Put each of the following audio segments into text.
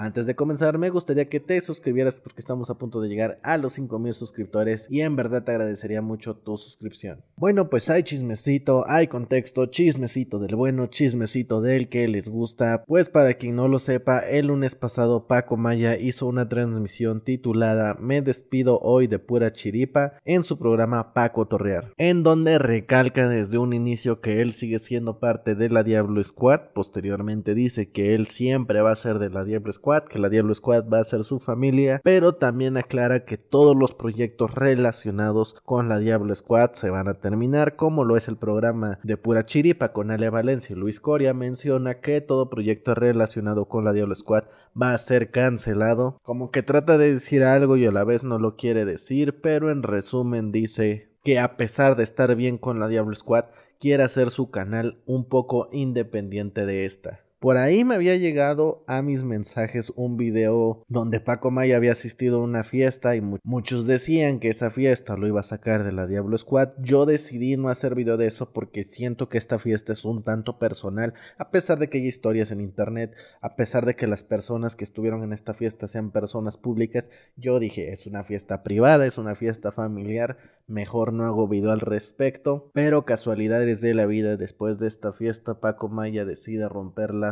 Antes de comenzar, me gustaría que te suscribieras porque estamos a punto de llegar a los 5000 suscriptores y en verdad te agradecería mucho tu suscripción. Bueno, pues hay chismecito, hay contexto, chismecito del bueno, chismecito del que les gusta. Pues para quien no lo sepa, el lunes pasado Paco Maya hizo una transmisión titulada Me despido hoy de pura chiripa en su programa Paco Torrear, en donde recalca desde un inicio que él sigue siendo parte de la Diablo Squad, posteriormente dice que él siempre va a ser de la Diablo Squad que la Diablo Squad va a ser su familia, pero también aclara que todos los proyectos relacionados con la Diablo Squad se van a terminar, como lo es el programa de Pura Chiripa con Ale Valencia y Luis Coria, menciona que todo proyecto relacionado con la Diablo Squad va a ser cancelado, como que trata de decir algo y a la vez no lo quiere decir, pero en resumen dice que a pesar de estar bien con la Diablo Squad, quiere hacer su canal un poco independiente de esta. Por ahí me había llegado a mis mensajes un video donde Paco Maya había asistido a una fiesta y muchos decían que esa fiesta lo iba a sacar de la Diablo Squad. Yo decidí no hacer video de eso porque siento que esta fiesta es un tanto personal, a pesar de que hay historias en internet, a pesar de que las personas que estuvieron en esta fiesta sean personas públicas. Yo dije, es una fiesta privada, es una fiesta familiar, mejor no hago video al respecto. Pero casualidades de la vida, después de esta fiesta, Paco Maya decide romperla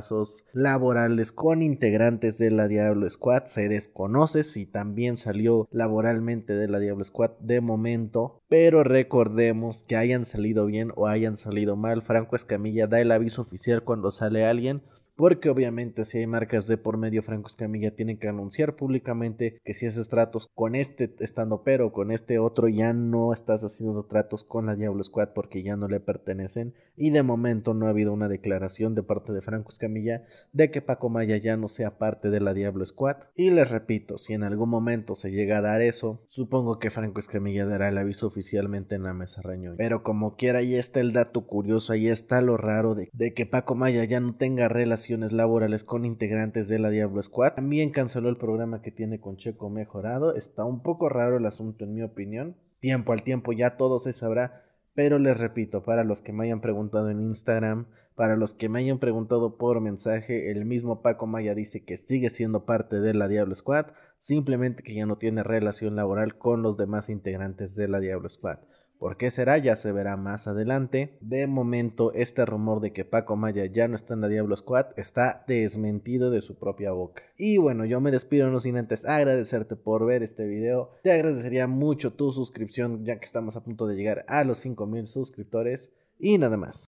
laborales con integrantes de la Diablo Squad. Se desconoce si también salió laboralmente de la Diablo Squad de momento. Pero recordemos que hayan salido bien o hayan salido mal. Franco Escamilla da el aviso oficial cuando sale alguien porque obviamente si hay marcas de por medio, Franco Escamilla tiene que anunciar públicamente que si haces tratos con este estando pero, con este otro, ya no estás haciendo tratos con la Diablo Squad porque ya no le pertenecen y de momento no ha habido una declaración de parte de Franco Escamilla de que Paco Maya ya no sea parte de la Diablo Squad. Y les repito, si en algún momento se llega a dar eso, supongo que Franco Escamilla dará el aviso oficialmente en la mesa reñón. Pero como quiera, ahí está el dato curioso, ahí está lo raro de, de que Paco Maya ya no tenga relación laborales con integrantes de la Diablo Squad. También canceló el programa que tiene con Checo Mejorado. Está un poco raro el asunto en mi opinión. Tiempo al tiempo ya todo se sabrá. Pero les repito, para los que me hayan preguntado en Instagram, para los que me hayan preguntado por mensaje, el mismo Paco Maya dice que sigue siendo parte de la Diablo Squad, simplemente que ya no tiene relación laboral con los demás integrantes de la Diablo Squad. ¿Por qué será? Ya se verá más adelante. De momento, este rumor de que Paco Maya ya no está en la Diablo Squad está desmentido de su propia boca. Y bueno, yo me despido no sin antes agradecerte por ver este video. Te agradecería mucho tu suscripción ya que estamos a punto de llegar a los 5000 suscriptores. Y nada más.